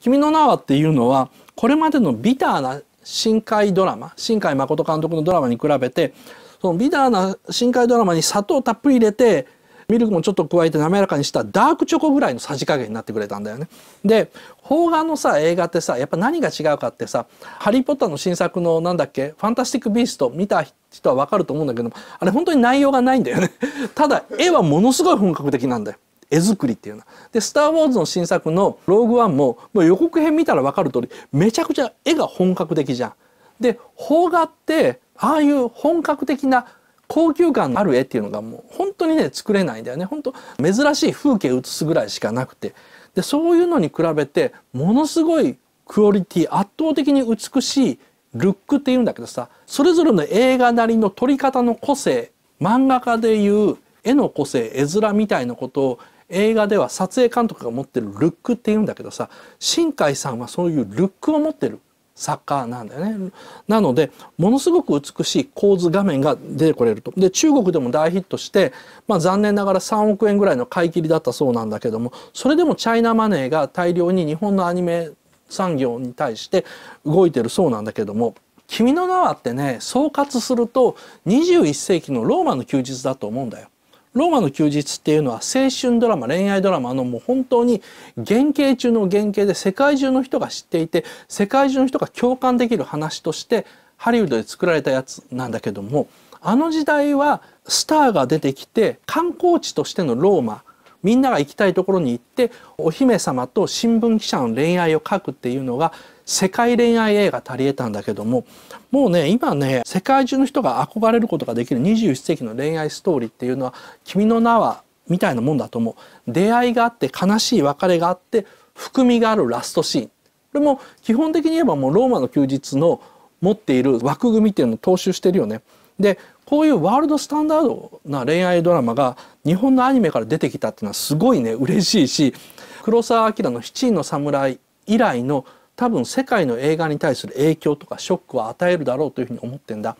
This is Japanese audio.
「君の名は」っていうのはこれまでのビターな深海ドラマ新海誠監督のドラマに比べてそのビターな深海ドラマに砂糖たっぷり入れてミルクもちょっと加えて滑らかにしたダークチョコぐらいのさじ加減になってくれたんだよね。で邦画のさ映画ってさやっぱ何が違うかってさ「ハリー・ポッター」の新作のなんだっけ「ファンタスティック・ビースト」見た人は分かると思うんだけどあれ本当に内容がないんだよね。ただ絵はものすごい本格的なんだよ。絵作りっていうので「スター・ウォーズ」の新作の「ローグワンも」もう予告編見たら分かる通りめちゃくちゃ絵が本格的じゃん。で邦画ってああいう本格的な高級感のある絵っていうのがもう本当にね作れないんだよね本当珍しい風景写すぐらいしかなくてでそういうのに比べてものすごいクオリティ圧倒的に美しいルックっていうんだけどさそれぞれの映画なりの撮り方の個性漫画家でいう絵の個性絵面みたいなことを映画では撮影監督が持ってるルックっていうんだけどさ新海さんはそういうルックを持ってる作家なんだよね。なのでものすごく美しい構図画面が出てこれると。で中国でも大ヒットして、まあ、残念ながら3億円ぐらいの買い切りだったそうなんだけどもそれでもチャイナマネーが大量に日本のアニメ産業に対して動いてるそうなんだけども。君の名はってね総括すると21世紀のローマの休日だと思うんだよ。ローマの休日っていうのは青春ドラマ恋愛ドラマのもう本当に原型中の原型で世界中の人が知っていて世界中の人が共感できる話としてハリウッドで作られたやつなんだけどもあの時代はスターが出てきて観光地としてのローマみんなが行きたいところに行ってお姫様と新聞記者の恋愛を書くっていうのが世界恋愛映画足りえたんだけどももうね今ね世界中の人が憧れることができる21世紀の恋愛ストーリーっていうのは「君の名は」みたいなもんだと思う出会いがあって悲しい別れがあって含みがあるラストシーンこれも基本的に言えばもうローマの休日の持っている枠組みっていうのを踏襲してるよね。でこういうワールドスタンダードな恋愛ドラマが日本のアニメから出てきたっていうのはすごいね嬉しいし黒澤明の「七人の侍」以来の多分世界の映画に対する影響とかショックを与えるだろうというふうに思ってんだ。